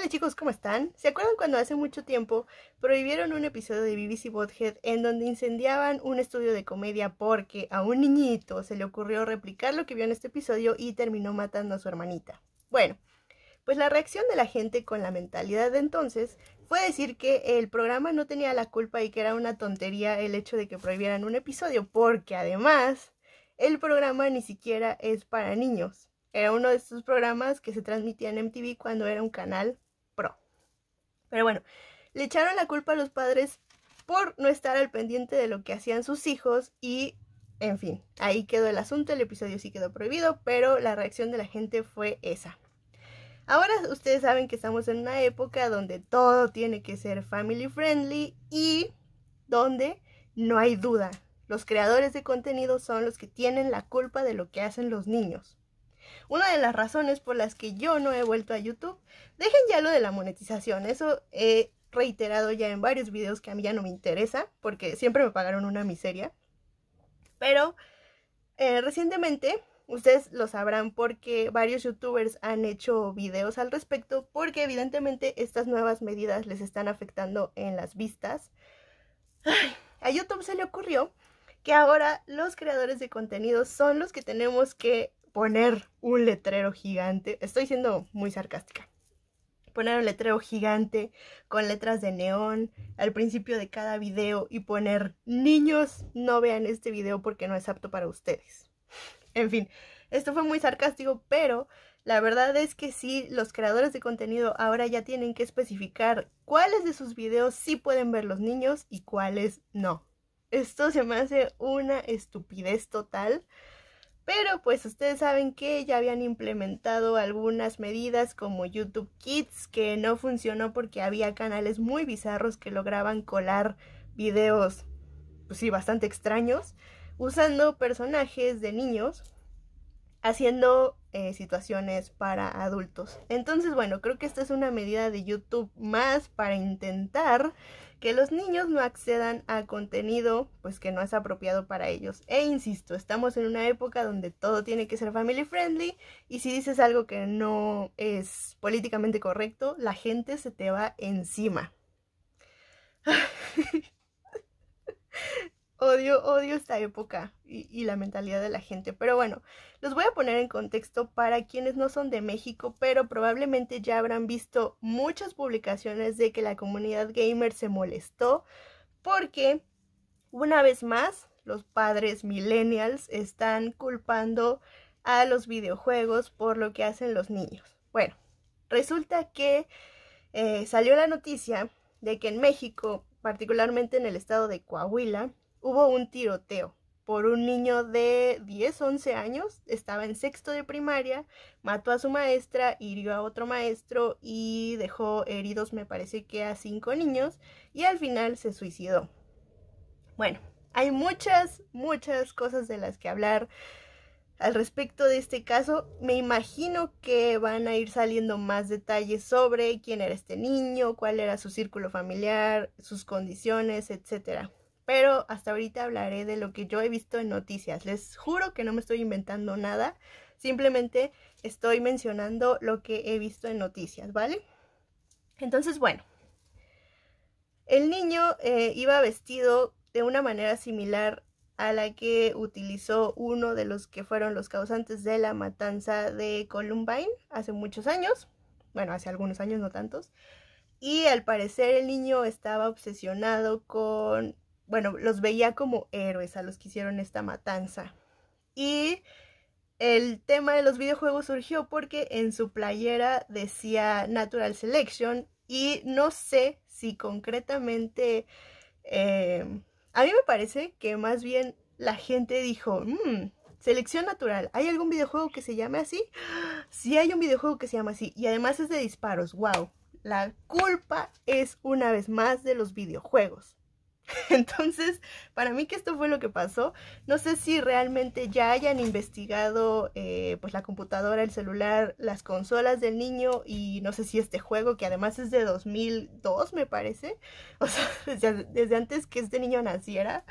Hola chicos, ¿cómo están? ¿Se acuerdan cuando hace mucho tiempo prohibieron un episodio de BBC Bothead en donde incendiaban un estudio de comedia porque a un niñito se le ocurrió replicar lo que vio en este episodio y terminó matando a su hermanita? Bueno, pues la reacción de la gente con la mentalidad de entonces fue decir que el programa no tenía la culpa y que era una tontería el hecho de que prohibieran un episodio porque además el programa ni siquiera es para niños. Era uno de esos programas que se transmitía en MTV cuando era un canal pero bueno, le echaron la culpa a los padres por no estar al pendiente de lo que hacían sus hijos y, en fin, ahí quedó el asunto, el episodio sí quedó prohibido, pero la reacción de la gente fue esa. Ahora ustedes saben que estamos en una época donde todo tiene que ser family friendly y donde no hay duda. Los creadores de contenido son los que tienen la culpa de lo que hacen los niños una de las razones por las que yo no he vuelto a YouTube. Dejen ya lo de la monetización, eso he reiterado ya en varios videos que a mí ya no me interesa, porque siempre me pagaron una miseria. Pero eh, recientemente, ustedes lo sabrán porque varios youtubers han hecho videos al respecto, porque evidentemente estas nuevas medidas les están afectando en las vistas. a YouTube se le ocurrió que ahora los creadores de contenido son los que tenemos que poner un letrero gigante, estoy siendo muy sarcástica, poner un letrero gigante con letras de neón al principio de cada video y poner niños no vean este video porque no es apto para ustedes. En fin, esto fue muy sarcástico, pero la verdad es que sí, los creadores de contenido ahora ya tienen que especificar cuáles de sus videos sí pueden ver los niños y cuáles no. Esto se me hace una estupidez total. Pero pues ustedes saben que ya habían implementado algunas medidas como YouTube Kids, que no funcionó porque había canales muy bizarros que lograban colar videos, pues sí, bastante extraños, usando personajes de niños, haciendo eh, situaciones para adultos. Entonces, bueno, creo que esta es una medida de YouTube más para intentar que los niños no accedan a contenido pues que no es apropiado para ellos. E insisto, estamos en una época donde todo tiene que ser family friendly y si dices algo que no es políticamente correcto, la gente se te va encima. Odio, odio esta época y, la mentalidad de la gente. Pero bueno, los voy a poner en contexto para quienes no son de México, pero probablemente ya habrán visto muchas publicaciones de que la comunidad gamer se molestó porque, una vez más, los padres millennials están culpando a los videojuegos por lo que hacen los niños. Bueno, resulta que eh, salió la noticia de que en México, particularmente en el estado de Coahuila, hubo un tiroteo por un niño de 10, 11 años, estaba en sexto de primaria, mató a su maestra, hirió a otro maestro y dejó heridos me parece que a cinco niños y al final se suicidó. Bueno, hay muchas, muchas cosas de las que hablar al respecto de este caso. Me imagino que van a ir saliendo más detalles sobre quién era este niño, cuál era su círculo familiar, sus condiciones, etcétera pero hasta ahorita hablaré de lo que yo he visto en noticias. Les juro que no me estoy inventando nada, simplemente estoy mencionando lo que he visto en noticias, ¿vale? Entonces, bueno, el niño eh, iba vestido de una manera similar a la que utilizó uno de los que fueron los causantes de la matanza de Columbine hace muchos años, bueno, hace algunos años, no tantos, y al parecer el niño estaba obsesionado con bueno, los veía como héroes a los que hicieron esta matanza. Y el tema de los videojuegos surgió porque en su playera decía Natural Selection y no sé si concretamente, eh, a mí me parece que más bien la gente dijo, mm, selección natural, ¿hay algún videojuego que se llame así? Sí hay un videojuego que se llama así y además es de disparos, wow, la culpa es una vez más de los videojuegos. Entonces, para mí que esto fue lo que pasó. No sé si realmente ya hayan investigado eh, pues la computadora, el celular, las consolas del niño y no sé si este juego, que además es de 2002 me parece, o sea, desde, antes que este niño naciera.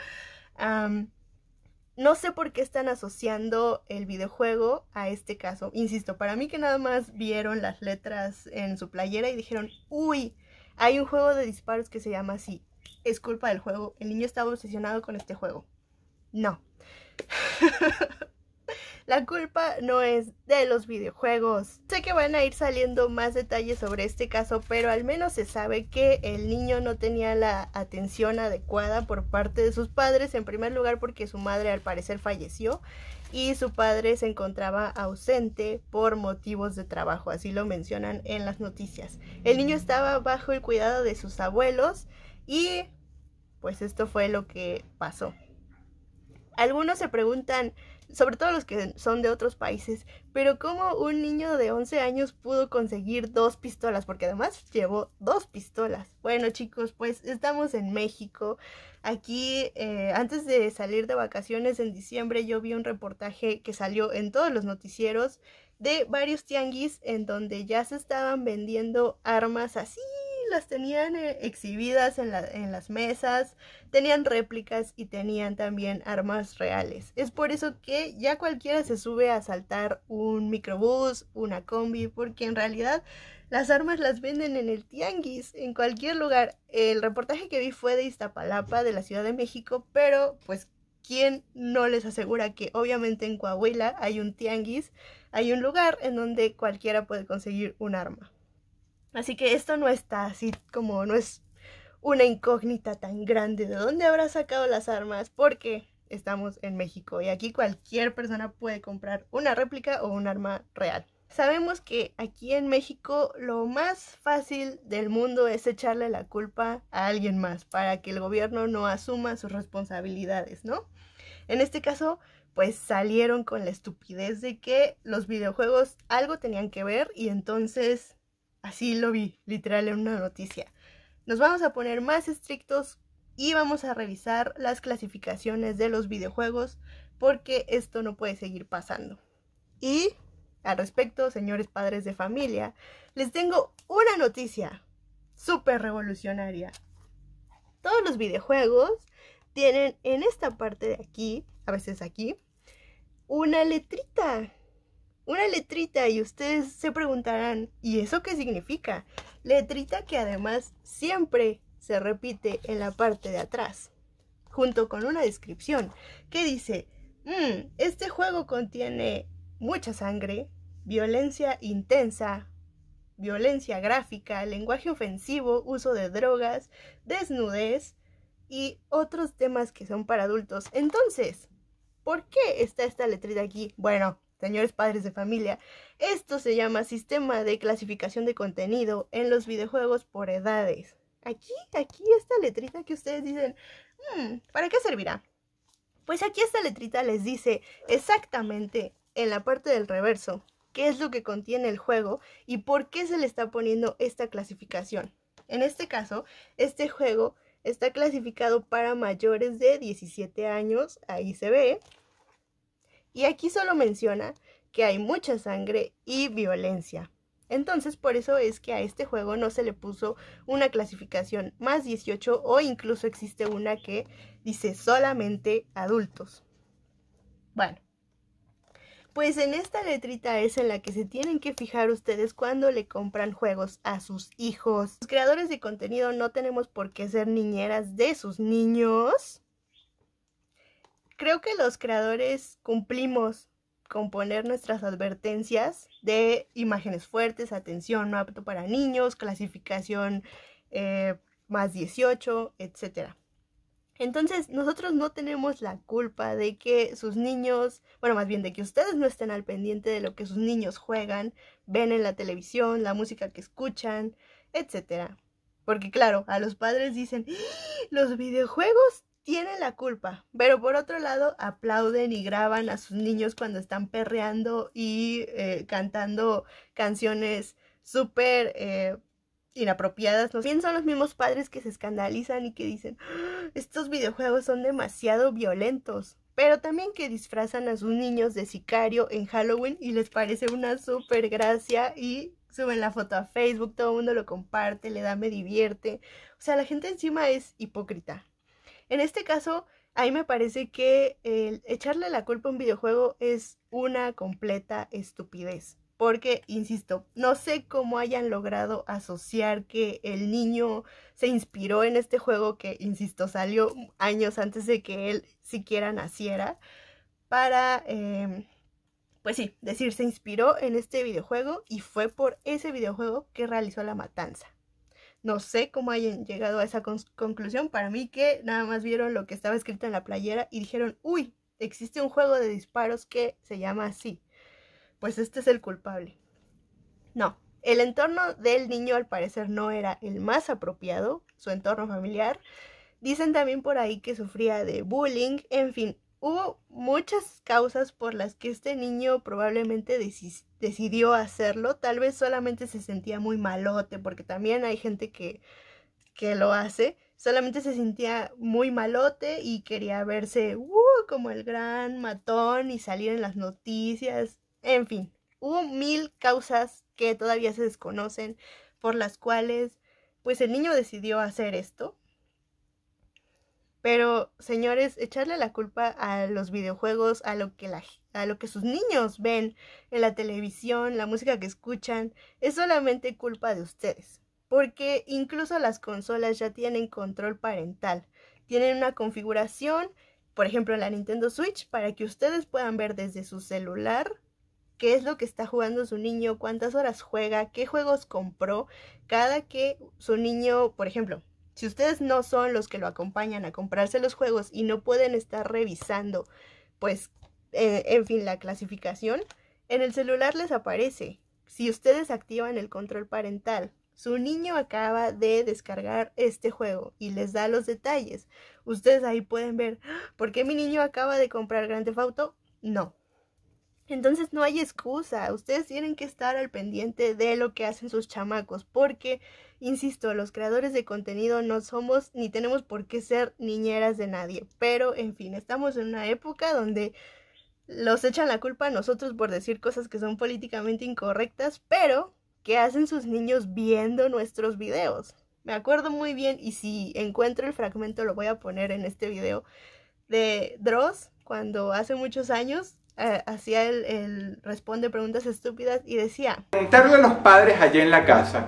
no sé por qué están asociando el videojuego a este caso. Insisto, para mí que nada más vieron las letras en su playera y dijeron, uy, hay un juego de disparos que se llama así, es culpa del juego, el niño estaba obsesionado con este juego. No. La culpa no es de los videojuegos. Sé que van a ir saliendo más detalles sobre este caso, pero al menos se sabe que el niño no tenía la atención adecuada por parte de sus padres, en primer lugar porque su madre al parecer falleció y su padre se encontraba ausente por motivos de trabajo, así lo mencionan en las noticias. El niño estaba bajo el cuidado de sus abuelos y pues esto fue lo que pasó. Algunos se preguntan, sobre todo los que son de otros países, pero cómo un niño de 11 años pudo conseguir dos pistolas, porque además llevó dos pistolas. Bueno chicos, pues estamos en México. Aquí, eh, antes de salir de vacaciones en diciembre, yo vi un reportaje que salió en todos los noticieros de varios tianguis en donde ya se estaban vendiendo armas así las tenían eh, exhibidas en, las mesas, tenían réplicas y tenían también armas reales. Es por eso que ya cualquiera se sube a asaltar un microbús, una combi, porque en realidad las armas las venden en el tianguis, en cualquier lugar. El reportaje que vi fue de Iztapalapa, de la Ciudad de México, pero pues ¿quién no les asegura que obviamente en Coahuila hay un tianguis, hay un lugar en donde cualquiera puede conseguir un arma? Así que esto no está así como no es una incógnita tan grande de dónde habrá sacado las armas porque estamos en México y aquí cualquier persona puede comprar una réplica o un arma real. Sabemos que aquí en México lo más fácil del mundo es echarle la culpa a alguien más para que el gobierno no asuma sus responsabilidades, ¿no? En este caso, pues salieron con la estupidez de que los videojuegos algo tenían que ver y entonces Así lo vi, literal, en una noticia. Nos vamos a poner más estrictos y vamos a revisar las clasificaciones de los videojuegos porque esto no puede seguir pasando. Y al respecto, señores padres de familia, les tengo una noticia súper revolucionaria. Todos los videojuegos tienen en esta parte de aquí, a veces aquí, una letrita una letrita y ustedes se preguntarán, ¿y eso qué significa? Letrita que además siempre se repite en la parte de atrás, junto con una descripción que dice, mm, este juego contiene mucha sangre, violencia intensa, violencia gráfica, lenguaje ofensivo, uso de drogas, desnudez y otros temas que son para adultos. Entonces, ¿por qué está esta letrita aquí? Bueno, señores padres de familia, esto se llama sistema de clasificación de contenido en los videojuegos por edades. Aquí, aquí esta letrita que ustedes dicen, hmm, ¿para qué servirá? Pues aquí esta letrita les dice exactamente en la parte del reverso qué es lo que contiene el juego y por qué se le está poniendo esta clasificación. En este caso, este juego está clasificado para mayores de 17 años, ahí se ve, y aquí solo menciona que hay mucha sangre y violencia. Entonces, por eso es que a este juego no se le puso una clasificación más 18 o incluso existe una que dice solamente adultos. Bueno, pues en esta letrita es en la que se tienen que fijar ustedes cuando le compran juegos a sus hijos. Los creadores de contenido no tenemos por qué ser niñeras de sus niños Creo que los creadores cumplimos con poner nuestras advertencias de imágenes fuertes, atención no apto para niños, clasificación eh, más 18, etc. Entonces, nosotros no tenemos la culpa de que sus niños, bueno, más bien de que ustedes no estén al pendiente de lo que sus niños juegan, ven en la televisión, la música que escuchan, etc. Porque claro, a los padres dicen, ¡Ah! los videojuegos tienen la culpa, pero por otro lado aplauden y graban a sus niños cuando están perreando y eh, cantando canciones súper eh, inapropiadas. También son los mismos padres que se escandalizan y que dicen, ah, estos videojuegos son demasiado violentos. Pero también que disfrazan a sus niños de sicario en Halloween y les parece una súper gracia y suben la foto a Facebook, todo el mundo lo comparte, le da me divierte. O sea, la gente encima es hipócrita. En este caso, ahí me parece que echarle la culpa a un videojuego es una completa estupidez. Porque, insisto, no sé cómo hayan logrado asociar que el niño se inspiró en este juego que, insisto, salió años antes de que él siquiera naciera para, em, pues sí, decir, se inspiró en este videojuego y fue por ese videojuego que realizó la matanza. No sé cómo hayan llegado a esa conclusión. Para mí que nada más vieron lo que estaba escrito en la playera y dijeron, uy, existe un juego de disparos que se llama así. Pues este es el culpable. No, el entorno del niño al parecer no era el más apropiado, su entorno familiar. Dicen también por ahí que sufría de bullying, en fin, Hubo muchas causas por las que este niño probablemente decidió hacerlo. Tal vez solamente se sentía muy malote, porque también hay gente que, que lo hace. Solamente se sentía muy malote y quería verse uh, como el gran matón y salir en las noticias. En fin, hubo mil causas que todavía se desconocen por las cuales pues el niño decidió hacer esto. Pero, señores, echarle la culpa a los videojuegos, a lo que a lo que sus niños ven en la televisión, la música que escuchan, es solamente culpa de ustedes. Porque incluso las consolas ya tienen control parental. Tienen una configuración, por ejemplo, la Nintendo Switch, para que ustedes puedan ver desde su celular qué es lo que está jugando su niño, cuántas horas juega, qué juegos compró, cada que su niño, por ejemplo, si ustedes no son los que lo acompañan a comprarse los juegos y no pueden estar revisando, pues, eh, en, fin, la clasificación, en el celular les aparece. Si ustedes activan el control parental, su niño acaba de descargar este juego y les da los detalles. Ustedes ahí pueden ver, ah, ¿por qué mi niño acaba de comprar Grande Theft No. Entonces no hay excusa. Ustedes tienen que estar al pendiente de lo que hacen sus chamacos porque Insisto, los creadores de contenido no somos ni tenemos por qué ser niñeras de nadie, pero en fin, estamos en una época donde los echan la culpa a nosotros por decir cosas que son políticamente incorrectas, pero que hacen sus niños viendo nuestros videos. Me acuerdo muy bien y si encuentro el fragmento lo voy a poner en este video de Dross cuando hace muchos años eh, hacía el, responde preguntas estúpidas y decía... Preguntarle a los padres allá en la casa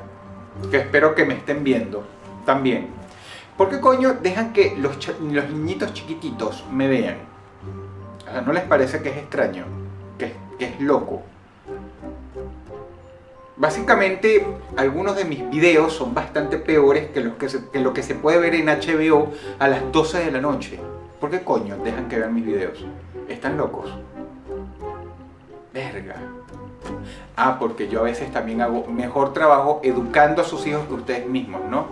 que espero que me estén viendo también. ¿Por qué coño dejan que los, niñitos chiquititos me vean? ¿No les parece que es extraño? Que, es loco. Básicamente, algunos de mis videos son bastante peores que, los que, que lo que se puede ver en HBO a las 12 de la noche. ¿Por qué coño dejan que vean mis videos? Están locos. Verga. Ah, porque yo a veces también hago mejor trabajo educando a sus hijos que ustedes mismos, ¿no?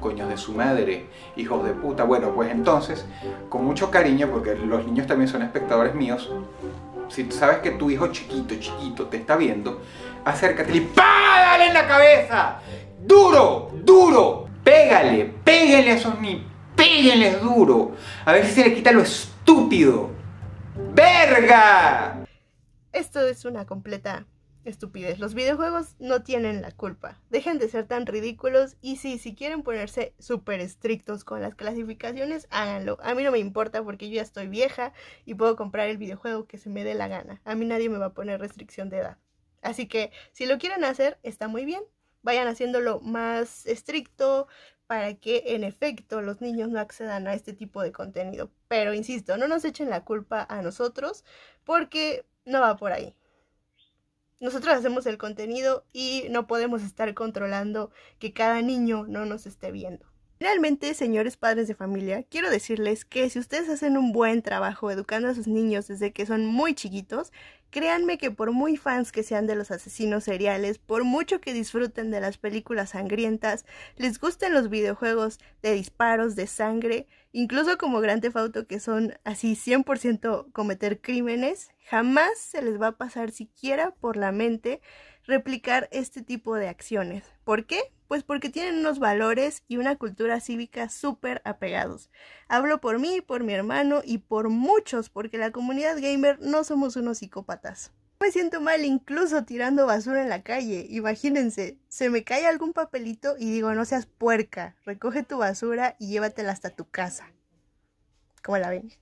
Coños de su madre, hijos de puta. Bueno, pues entonces, con mucho cariño, porque los niños también son espectadores míos, si sabes que tu hijo chiquito, chiquito te está viendo, acércate y págale en la cabeza! ¡Duro! ¡Duro! ¡Pégale! ¡Pégale a esos niños! ¡Pégales duro! A ver si se le quita lo estúpido. ¡Verga! Esto es una completa estupidez. Los videojuegos no tienen la culpa. Dejen de ser tan ridículos y sí, si quieren ponerse súper estrictos con las clasificaciones, háganlo. A mí no me importa porque yo ya estoy vieja y puedo comprar el videojuego que se me dé la gana. A mí nadie me va a poner restricción de edad. Así que si lo quieren hacer, está muy bien. Vayan haciéndolo más estricto para que en efecto los niños no accedan a este tipo de contenido. Pero insisto, no nos echen la culpa a nosotros porque no va por ahí nosotros hacemos el contenido y no podemos estar controlando que cada niño no nos esté viendo. Finalmente, señores padres de familia, quiero decirles que si ustedes hacen un buen trabajo educando a sus niños desde que son muy chiquitos, créanme que por muy fans que sean de los asesinos seriales, por mucho que disfruten de las películas sangrientas, les gusten los videojuegos de disparos, de sangre, incluso como grande fauto que son así 100% cometer crímenes, jamás se les va a pasar siquiera por la mente replicar este tipo de acciones. ¿Por qué? Pues porque tienen unos valores y una cultura cívica súper apegados. Hablo por mí, por mi hermano y por muchos, porque la comunidad gamer no somos unos psicópatas. Me siento mal incluso tirando basura en la calle. Imagínense, se me cae algún papelito y digo, no seas puerca, recoge tu basura y llévatela hasta tu casa. ¿Cómo la ven?